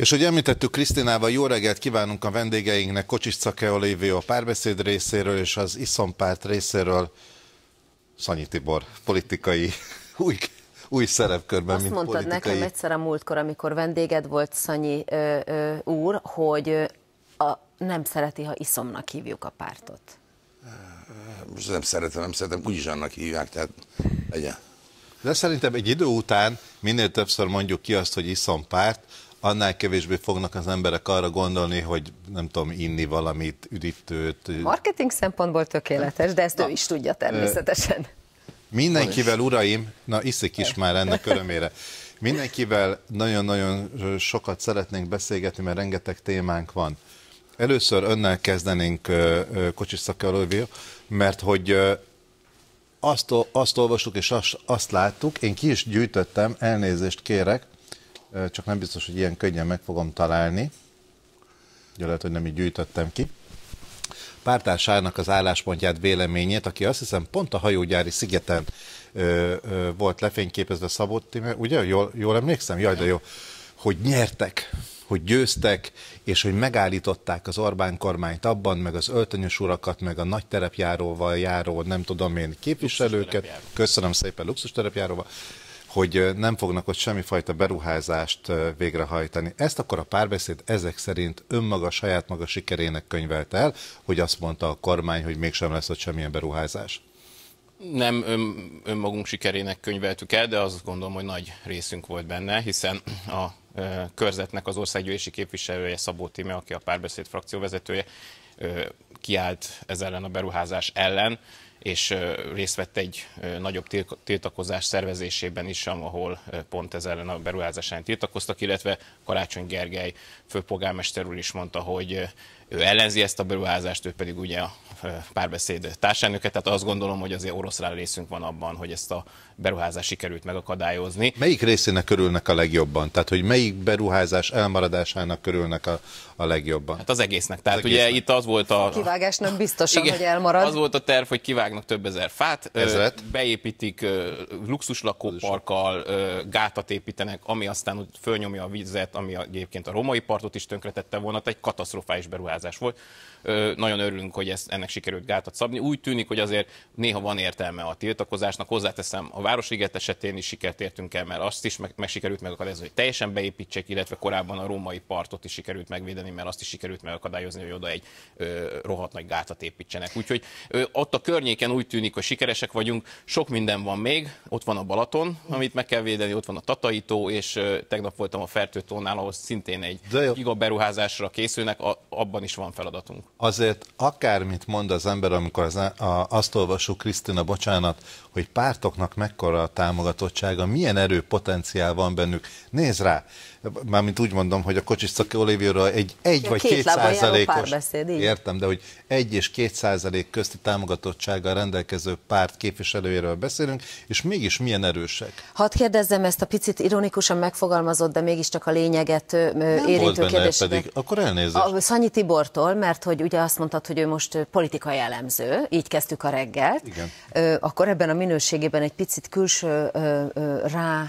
És hogy említettük Krisztinával, jó reggelt kívánunk a vendégeinknek, Kocsis Cake Olivia a párbeszéd részéről és az Iszompárt részéről, Szanyi Tibor, politikai új új szerepkörben, Azt mint mondtad politikai... nekem egyszer a múltkor, amikor vendéged volt Szanyi ö, ö, úr, hogy a, nem szereti, ha iszomnak hívjuk a pártot. Most nem szeretem, nem szeretem, úgyis annak hívják, tehát legyen. De szerintem egy idő után minél többször mondjuk ki azt, hogy iszom párt, annál kevésbé fognak az emberek arra gondolni, hogy nem tudom, inni valamit, üdítőt. Marketing szempontból tökéletes, de ezt Na, ő is tudja természetesen. Mindenkivel, uraim, na iszik is már ennek örömére. Mindenkivel nagyon-nagyon sokat szeretnénk beszélgetni, mert rengeteg témánk van. Először önnel kezdenénk, Kocsis Szakalóvia, mert hogy azt, azt olvastuk és azt, azt láttuk, én ki is gyűjtöttem, elnézést kérek, csak nem biztos, hogy ilyen könnyen meg fogom találni. Ugye lehet, hogy nem így gyűjtöttem ki. Pártársának az álláspontját, véleményét, aki azt hiszem pont a hajógyári szigeten ö, ö, volt lefényképezve Szabó Tíme, ugye? Jól, jól emlékszem? Jaj, de jó. Hogy nyertek, hogy győztek, és hogy megállították az Orbán kormányt abban, meg az öltönyös urakat, meg a nagy terepjáróval járó, nem tudom én, képviselőket. Köszönöm szépen, luxus terepjáróval hogy nem fognak ott semmifajta beruházást végrehajtani. Ezt akkor a párbeszéd ezek szerint önmaga, saját maga sikerének könyvelt el, hogy azt mondta a kormány, hogy mégsem lesz ott semmilyen beruházás nem ön, önmagunk sikerének könyveltük el, de azt gondolom, hogy nagy részünk volt benne, hiszen a körzetnek az országgyűlési képviselője Szabó Tíme, aki a párbeszéd frakció vezetője, kiállt ez ellen a beruházás ellen és részt vett egy nagyobb tiltakozás szervezésében is, ahol pont ez ellen a beruházásán tiltakoztak, illetve Karácsony Gergely főpolgármester úr is mondta, hogy ő ellenzi ezt a beruházást, ő pedig ugye a párbeszéd társelnöke, tehát azt gondolom, hogy azért oroszlán részünk van abban, hogy ezt a beruházást sikerült megakadályozni. Melyik részének örülnek a legjobban? Tehát, hogy melyik beruházás elmaradásának örülnek a, a legjobban? Hát az egésznek. Tehát az ugye egésznek. itt az volt a... a kivágásnak biztosan, igen, hogy elmarad. Az volt a terv, hogy kivág vágnak több ezer fát, Ezret. beépítik luxuslakóparkkal, gátat építenek, ami aztán úgy fölnyomja a vizet, ami egyébként a római partot is tönkretette volna, tehát egy katasztrofális beruházás volt. Nagyon örülünk, hogy ezt, ennek sikerült gátat szabni. Úgy tűnik, hogy azért néha van értelme a tiltakozásnak. Hozzáteszem, a Városliget esetén is sikert értünk el, mert azt is meg, meg sikerült megakadályozni, hogy teljesen beépítsék, illetve korábban a római partot is sikerült megvédeni, mert azt is sikerült megakadályozni, hogy oda egy ö, rohadt nagy gátat építsenek. Úgyhogy ö, ott a környék környéken úgy tűnik, hogy sikeresek vagyunk, sok minden van még, ott van a Balaton, amit meg kell védeni, ott van a Tataitó, és tegnap voltam a Fertőtónál, ahol szintén egy giga beruházásra készülnek, a, abban is van feladatunk. Azért akármit mond az ember, amikor az, e, a, azt olvasó Krisztina, bocsánat, hogy pártoknak mekkora a támogatottsága, milyen potenciál van bennük, néz rá, mármint úgy mondom, hogy a kocsis szaki egy, egy ja, vagy két, két százalékos, értem, de hogy egy és két százalék közti támogatottsága képviselettel rendelkező párt képviselőjéről beszélünk, és mégis milyen erősek. Hadd kérdezzem ezt a picit ironikusan megfogalmazott, de mégiscsak a lényeget Nem érintő kérdést. pedig, akkor elnézést. A Szanyi Tibortól, mert hogy ugye azt mondtad, hogy ő most politikai elemző, így kezdtük a reggelt. Igen. Akkor ebben a minőségében egy picit külső rá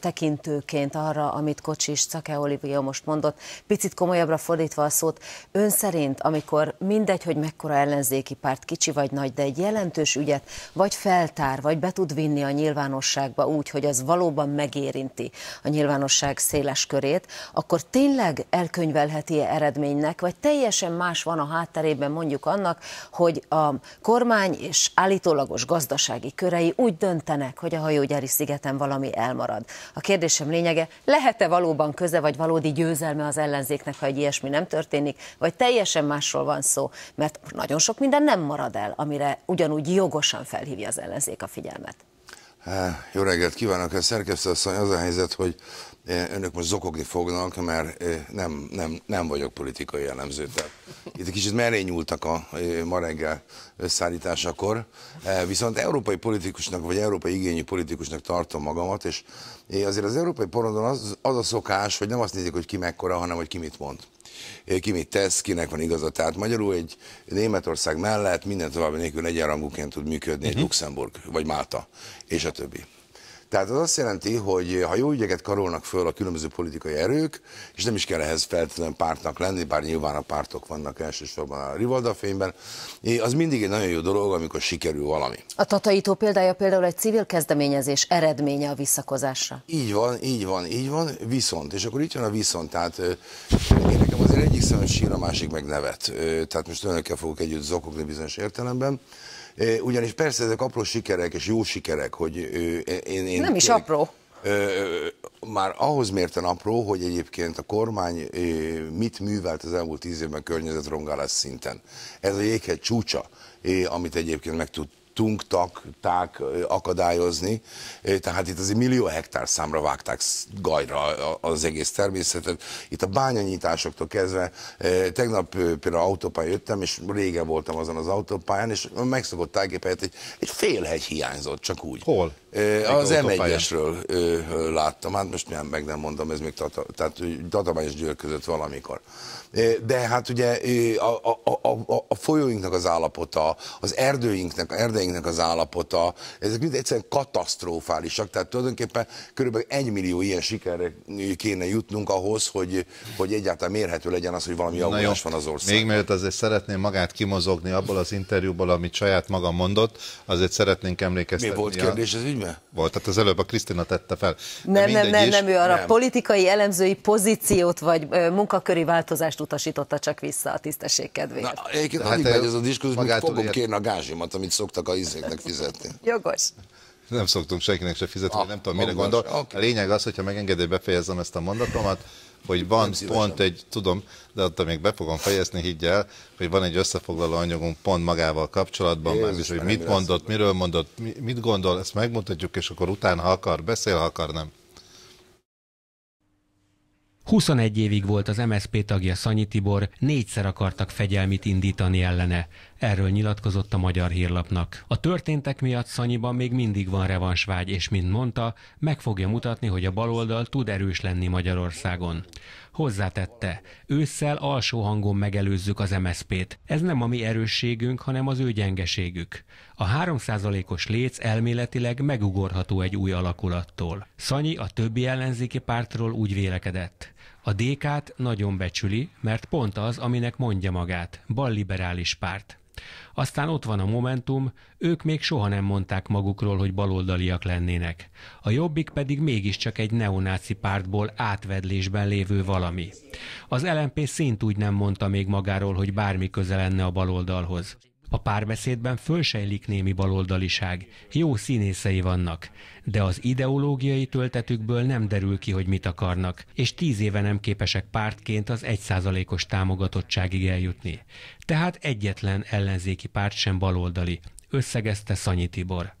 tekintőként arra, amit Kocsis Cake Olivia most mondott, picit komolyabbra fordítva a szót, ön szerint, amikor mindegy, hogy mekkora ellenzéki párt, kicsi vagy nagy, de egy jelentős ügyet vagy feltár, vagy be tud vinni a nyilvánosságba úgy, hogy az valóban megérinti a nyilvánosság széles körét, akkor tényleg elkönyvelheti-e eredménynek, vagy teljesen más van a hátterében mondjuk annak, hogy a kormány és állítólagos gazdasági körei úgy döntenek, hogy a hajógyári szigeten valami elmarad. A kérdésem lényege, lehet-e valóban köze vagy valódi győzelme az ellenzéknek, ha egy ilyesmi nem történik, vagy teljesen másról van szó, mert nagyon sok minden nem marad el, amire úgy ugyanúgy jogosan felhívja az ellenzék a figyelmet. Jó reggelt kívánok! A hát szerkesztőasszony, az a helyzet, hogy eh, önök most zokogni fognak, mert eh, nem, nem, nem vagyok politikai jellemző. Tehát itt kicsit meré nyúltak a eh, ma reggel összeállításakor. Viszont európai politikusnak, vagy európai igényű politikusnak tartom magamat, és azért az európai porondon az, az a szokás, hogy nem azt nézik, hogy ki mekkora, hanem hogy ki mit mond. Eh, ki mit tesz, kinek van igaza. Tehát magyarul egy Németország mellett minden további nélkül egyenrangúként tud működni uh-huh. egy mhm. Luxemburg, vagy Málta, és a többi. Tehát az azt jelenti, hogy ha jó ügyeket karolnak föl a különböző politikai erők, és nem is kell ehhez feltétlenül pártnak lenni, bár nyilván a pártok vannak elsősorban a rivaldafényben, az mindig egy nagyon jó dolog, amikor sikerül valami. A Tataító példája például egy civil kezdeményezés eredménye a visszakozásra. Így van, így van, így van, viszont, és akkor itt jön a viszont, tehát én nekem azért egyik szemem sír, a másik meg nevet. Tehát most önökkel fogok együtt zokogni bizonyos értelemben, ugyanis persze ezek apró sikerek és jó sikerek, hogy én... én Nem is kérek, apró. Már ahhoz mérten apró, hogy egyébként a kormány mit művelt az elmúlt tíz évben környezetrongálás szinten. Ez a jéghegy csúcsa, amit egyébként meg tud tungtakták akadályozni. Tehát itt azért millió hektár számra vágták gajra az egész természetet. Itt a bányanyításoktól kezdve, tegnap például autópályán jöttem, és régen voltam azon az autópályán, és megszokott tájképet, egy, egy fél hegy hiányzott, csak úgy. Hol? Az M1-esről láttam, hát most nem, meg nem mondom, ez még tata, tehát Tatabány Győr között valamikor. De hát ugye a, a, a, a, a folyóinknak az állapota, az erdőinknek, erdeink gyermekeinknek az állapota, ezek mind egyszerűen katasztrofálisak, tehát tulajdonképpen körülbelül egy millió ilyen sikerre kéne jutnunk ahhoz, hogy, hogy egyáltalán mérhető legyen az, hogy valami javulás van az országban. Még mielőtt azért szeretném magát kimozogni abból az interjúból, amit saját maga mondott, azért szeretnénk emlékeztetni. Mi volt kérdés az ügyben? Volt, tehát az előbb a Krisztina tette fel. Nem, nem, nem, is... nem, ő arra nem. politikai elemzői pozíciót vagy ö, munkaköri változást utasította csak vissza a tisztesség kedvéért. Na, egyébként hát hát, ez a diskurzus, magától fogom ért... kérni a gázsimat, amit szoktak a izéknek fizetni. Jogos. Nem szoktunk senkinek se fizetni, ah, nem tudom, mire gondol. Okay. A lényeg az, hogyha megengedi, befejezem ezt a mondatomat, hogy van pont egy, tudom, de attól még be fogom fejezni, higgy el, hogy van egy összefoglaló anyagunk pont magával kapcsolatban, Jézus, már is, hogy mit mondott, lesz. miről mondott, mit gondol, ezt megmutatjuk, és akkor utána, ha akar, beszél, ha akar, nem. 21 évig volt az MSZP tagja Szanyi Tibor, négyszer akartak fegyelmit indítani ellene. Erről nyilatkozott a Magyar Hírlapnak. A történtek miatt Szanyiban még mindig van revansvágy, és mint mondta, meg fogja mutatni, hogy a baloldal tud erős lenni Magyarországon. Hozzátette, ősszel alsó hangon megelőzzük az MSZP-t. Ez nem a mi erősségünk, hanem az ő gyengeségük. A 3%-os léc elméletileg megugorható egy új alakulattól. Szanyi a többi ellenzéki pártról úgy vélekedett. A DK-t nagyon becsüli, mert pont az, aminek mondja magát, balliberális párt. Aztán ott van a Momentum, ők még soha nem mondták magukról, hogy baloldaliak lennének. A Jobbik pedig mégiscsak egy neonáci pártból átvedlésben lévő valami. Az LMP szint úgy nem mondta még magáról, hogy bármi köze lenne a baloldalhoz. A párbeszédben fölsejlik némi baloldaliság, jó színészei vannak, de az ideológiai töltetükből nem derül ki, hogy mit akarnak, és tíz éve nem képesek pártként az egyszázalékos támogatottságig eljutni. Tehát egyetlen ellenzéki párt sem baloldali, összegezte Szanyi Tibor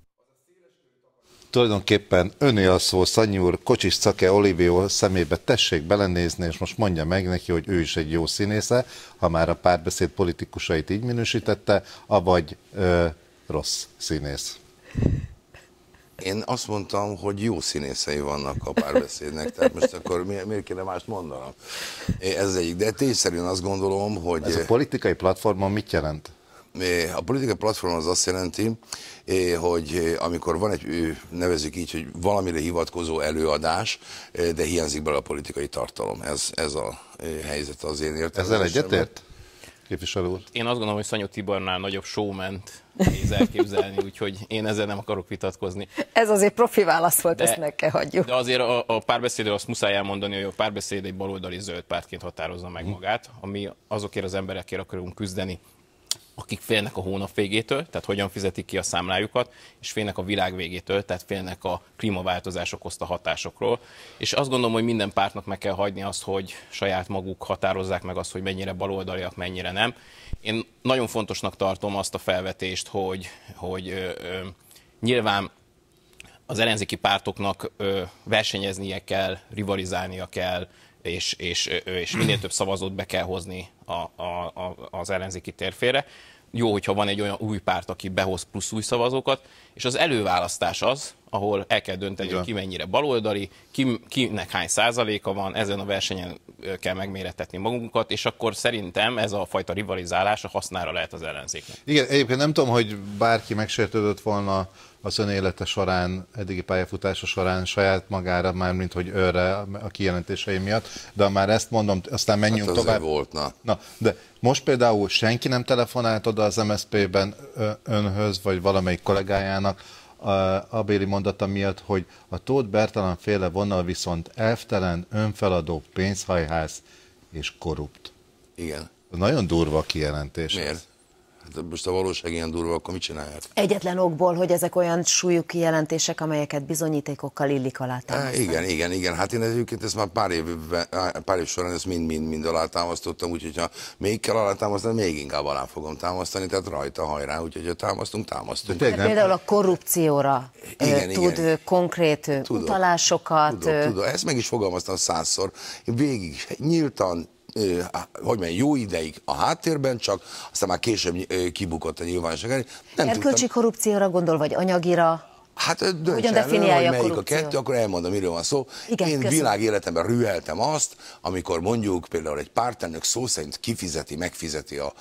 tulajdonképpen öné a szó, Szanyi úr, Kocsis Cake Olivió szemébe tessék belenézni, és most mondja meg neki, hogy ő is egy jó színésze, ha már a párbeszéd politikusait így minősítette, avagy ö, rossz színész. Én azt mondtam, hogy jó színészei vannak a párbeszédnek, tehát most akkor mi, miért kéne mást mondanom? Ez egyik, de tényszerűen azt gondolom, hogy... Ez a politikai platformon mit jelent? A politikai platform az azt jelenti, eh, hogy eh, amikor van egy, eh, nevezzük így, hogy valamire hivatkozó előadás, de hiányzik bele a politikai tartalom. Ez, ez a helyzet az én értelmezésemben. Ezzel egyetért? Képviselő úr. Én azt gondolom, hogy Szanyó Tibornál nagyobb showment nehéz elképzelni, úgyhogy én ezzel nem akarok vitatkozni. Ez azért profi válasz volt, de, ezt meg kell hagyjuk. De azért a, a párbeszédről azt muszáj elmondani, hogy a párbeszéd egy baloldali zöld pártként határozza meg mhm. magát, ami azokért az emberekért akarunk küzdeni, akik félnek a hónap végétől, tehát hogyan fizetik ki a számlájukat, és félnek a világ végétől, tehát félnek a klímaváltozás okozta hatásokról. És azt gondolom, hogy minden pártnak meg kell hagyni azt, hogy saját maguk határozzák meg azt, hogy mennyire baloldaliak, mennyire nem. Én nagyon fontosnak tartom azt a felvetést, hogy, hogy ö, ö, nyilván az ellenzéki pártoknak ö, versenyeznie kell, rivalizálnia kell, és, és, és minél több szavazót be kell hozni a, a, a, az ellenzéki térfére. Jó, hogyha van egy olyan új párt, aki behoz plusz új szavazókat, és az előválasztás az, ahol el kell dönteni, hogy ki mennyire baloldali, ki, kinek hány százaléka van, ezen a versenyen kell megméretetni magunkat, és akkor szerintem ez a fajta rivalizálás a hasznára lehet az ellenzéknek. Igen, egyébként nem tudom, hogy bárki megsértődött volna az ön élete során, eddigi pályafutása során saját magára, már mint hogy őre a kijelentései miatt, de már ezt mondom, aztán menjünk hát tovább. volt, na. na. De most például senki nem telefonált oda az MSZP-ben önhöz, vagy valamelyik kollégájának, abéli mondata miatt, hogy a Tóth Bertalan féle vonal viszont elvtelen, önfeladó, pénzhajház és korrupt. Igen. Nagyon durva a kijelentés. Miért? Ez. Hát most a valóság ilyen durva, akkor mit csinálják? Egyetlen okból, hogy ezek olyan súlyú kijelentések, amelyeket bizonyítékokkal illik alátámasztani. Igen, igen, igen. Hát én egyébként ezt már pár év, pár év során ezt mind-mind-mind alátámasztottam, úgyhogy ha még kell alátámasztani, még inkább alá fogom támasztani, tehát rajta hajrá, úgyhogy ha támasztunk, támasztunk. De, például a korrupcióra igen, tud igen. konkrét tudom, utalásokat. Tudom, tudom. Ezt meg is fogalmaztam százszor. Én végig nyíltan, hogy mondjam, jó ideig a háttérben, csak aztán már később kibukott a nyilvánosság elé. Erkölcsi tudtam. korrupcióra gondol, vagy anyagira? Hát döntsen el, hogy melyik a, a kettő, akkor elmondom, miről van szó. Igen, Én köszönöm. világéletemben rüheltem azt, amikor mondjuk például egy pártelnök szó szerint kifizeti, megfizeti a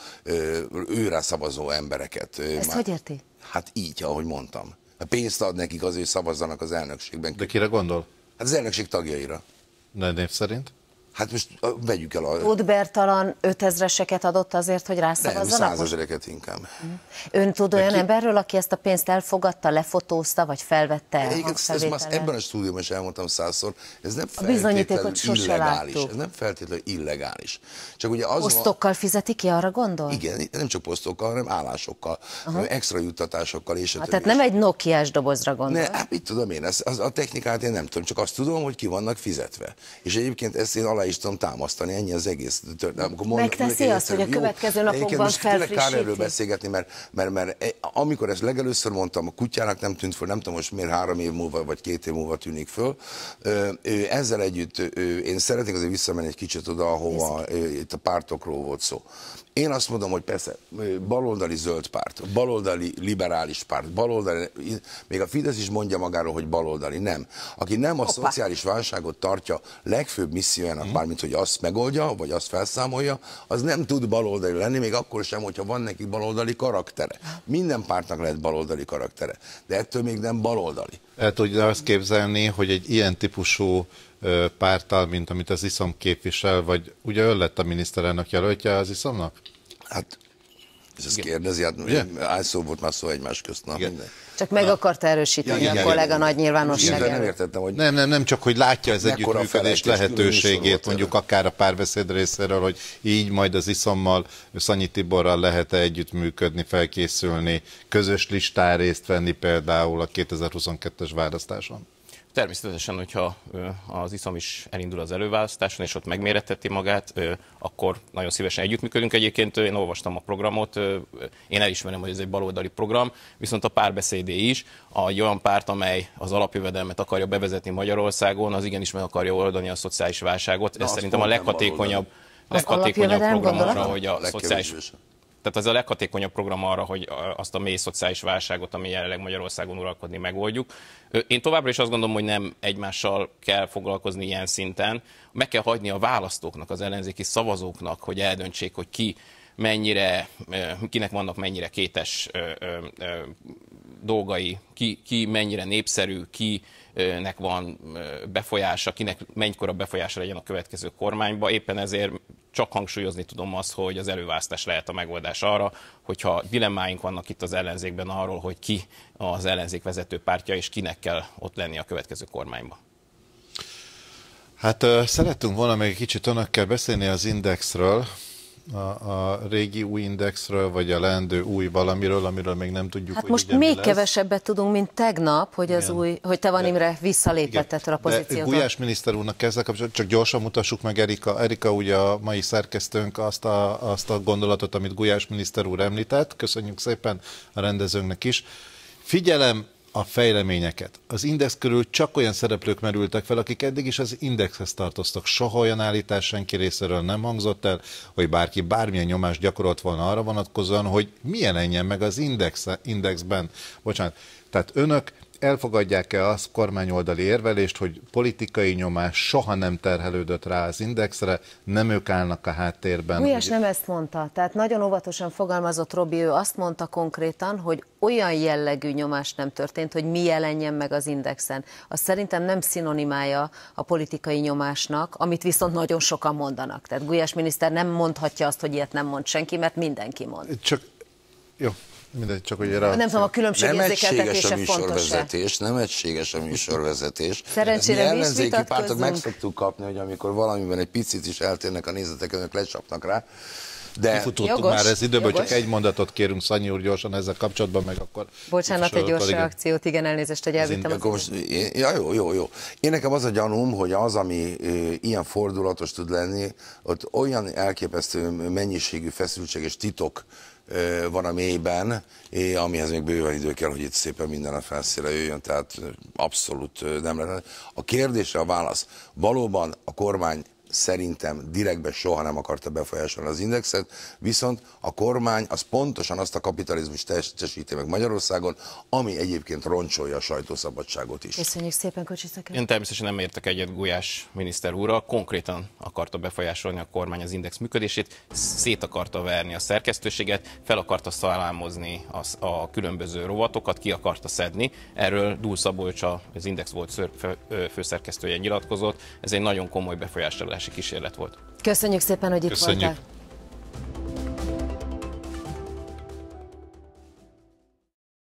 őre szavazó embereket. Ezt Már, hogy érti? Hát így, ahogy mondtam. A hát pénzt ad nekik azért, hogy szavazzanak az elnökségben. De kire gondol? Hát az elnökség tagjaira. Nagy név szerint? Hát most vegyük el a... Udbertalan 5000-eseket adott azért, hogy rászavazzanak? Nem, százezreket inkább. Hm. Ön tud olyan ki... emberről, aki ezt a pénzt elfogadta, lefotózta, vagy felvette Igen, ez már ebben a stúdióban is elmondtam százszor, ez nem feltétlenül illegális. Láttuk. Ez nem feltétlenül illegális. Csak ugye az posztokkal van... fizeti ki, arra gondol? Igen, nem csak posztokkal, hanem állásokkal, Aha. hanem extra juttatásokkal és a hát, Tehát nem egy nokiás dobozra gondol? Ne, hát mit tudom én, ez, az, a technikát én nem tudom, csak azt tudom, hogy ki vannak fizetve. És egyébként ezt én alá is tudom támasztani, ennyi az egész történet. Amikor mondom, Megteszi mondom, azt, hogy a következő napokban most felfrissíti. kár erről beszélgetni, mert, mert, mert mert, e, amikor ezt legelőször mondtam, a kutyának nem tűnt föl, nem tudom most miért három év múlva vagy két év múlva tűnik föl. Ezzel együtt én szeretnék azért visszamenni egy kicsit oda, ahova itt a pártokról volt szó. Én azt mondom, hogy persze baloldali zöld párt, baloldali liberális párt, baloldali, még a Fidesz is mondja magáról, hogy baloldali, nem. Aki nem a Opa. szociális válságot tartja legfőbb missziójának, mm. hogy azt megoldja, vagy azt felszámolja, az nem tud baloldali lenni, még akkor sem, hogyha van neki baloldali karaktere. Minden pártnak lehet baloldali karaktere, de ettől még nem baloldali. El tudja azt képzelni, hogy egy ilyen típusú párttal, mint amit az iszom képvisel, vagy ugye ön lett a miniszterelnök jelöltje az iszomnak? Hát ez ezt kérdezi, hát szó volt már szó egymás közt, na igen. Csak meg akart erősíteni ja, igen, a kollega igen, nagy nyilvánosságát. Nem értettem, hogy... Nem, nem, nem, csak hogy látja az együttműködés lehetőségét, mondjuk erre. akár a párbeszéd részéről, hogy így majd az iszommal, Szanyi Tiborral lehet -e együttműködni, felkészülni, közös listán részt venni például a 2022-es választáson. Természetesen, hogyha az iszom is elindul az előválasztáson, és ott megméretteti magát, akkor nagyon szívesen együttműködünk. Egyébként én olvastam a programot, én elismerem, hogy ez egy baloldali program, viszont a párbeszédé is, egy olyan párt, amely az alapjövedelmet akarja bevezetni Magyarországon, az igenis meg akarja oldani a szociális válságot. Ez szerintem a leghatékonyabb, leghatékonyabb program arra, hogy a szociális tehát az a leghatékonyabb program arra, hogy azt a mély szociális válságot, ami jelenleg Magyarországon uralkodni, megoldjuk. Én továbbra is azt gondolom, hogy nem egymással kell foglalkozni ilyen szinten. Meg kell hagyni a választóknak, az ellenzéki szavazóknak, hogy eldöntsék, hogy ki mennyire, kinek vannak mennyire kétes dolgai, ki, ki mennyire népszerű, ki nek van befolyása, kinek mennykora a befolyása legyen a következő kormányba. Éppen ezért csak hangsúlyozni tudom azt, hogy az előválasztás lehet a megoldás arra, hogyha dilemmáink vannak itt az ellenzékben arról, hogy ki az ellenzék vezető pártja, és kinek kell ott lenni a következő kormányban. Hát szerettünk volna még egy kicsit önökkel beszélni az Indexről, a, a régi új indexről, vagy a leendő új valamiről, amiről még nem tudjuk, hát hogy most még lesz. kevesebbet tudunk, mint tegnap, hogy az Igen. új, hogy te van de, Imre visszalépett a pozíciót. Gulyás miniszter úrnak ezzel kapcsolatban, csak gyorsan mutassuk meg Erika. Erika ugye a mai szerkesztőnk azt a, azt a gondolatot, amit Gulyás miniszter úr említett. Köszönjük szépen a rendezőnknek is. Figyelem, a fejleményeket. Az index körül csak olyan szereplők merültek fel, akik eddig is az indexhez tartoztak. Soha olyan állítás senki részéről nem hangzott el, hogy bárki bármilyen nyomást gyakorolt volna arra vonatkozóan, hogy milyen enjen meg az index, indexben. Bocsánat, tehát önök elfogadják-e azt kormányoldali érvelést, hogy politikai nyomás soha nem terhelődött rá az indexre, nem ők állnak a háttérben. Gulyás hogy... nem ezt mondta, tehát nagyon óvatosan fogalmazott Robi, ő azt mondta konkrétan, hogy olyan jellegű nyomás nem történt, hogy mi jelenjen meg az indexen. Az szerintem nem szinonimája a politikai nyomásnak, amit viszont nagyon sokan mondanak. Tehát Gulyás miniszter nem mondhatja azt, hogy ilyet nem mond senki, mert mindenki mond. Csak jó, Mindegy, csak hogy rá... Nem tudom, a különbség nem egységes a műsorvezetés, nem egységes a műsorvezetés. Szerencsére mi is pártok meg szoktuk kapni, hogy amikor valamiben egy picit is eltérnek a nézetek, önök lecsapnak rá. De Kifutottuk jogos, már ez időben, jogos. csak egy mondatot kérünk Szanyi úr gyorsan ezzel kapcsolatban, meg akkor... Bocsánat, egy gyors reakciót, igen, elnézést, hogy elvittem. Akkor most, ja, jó, jó, jó. Én nekem az a gyanúm, hogy az, ami ö, ilyen fordulatos tud lenni, ott olyan elképesztő mennyiségű feszültség és titok van a mélyben, amihez még bőven idő kell, hogy itt szépen minden a felszíre jöjjön, tehát abszolút nem lehet. A kérdésre a válasz. Valóban a kormány szerintem direktben soha nem akarta befolyásolni az indexet, viszont a kormány az pontosan azt a kapitalizmus testesíti meg Magyarországon, ami egyébként roncsolja a sajtószabadságot is. Köszönjük szépen, Kocsi Én természetesen nem értek egyet Gulyás miniszter úrral, konkrétan akarta befolyásolni a kormány az index működését, szét akarta verni a szerkesztőséget, fel akarta szalámozni a, a különböző rovatokat, ki akarta szedni. Erről Dúl Szabolcs, az index volt főszerkesztője nyilatkozott, ez egy nagyon komoly befolyásolás kutatási kísérlet volt. Köszönjük szépen, hogy itt Köszönjük. voltál.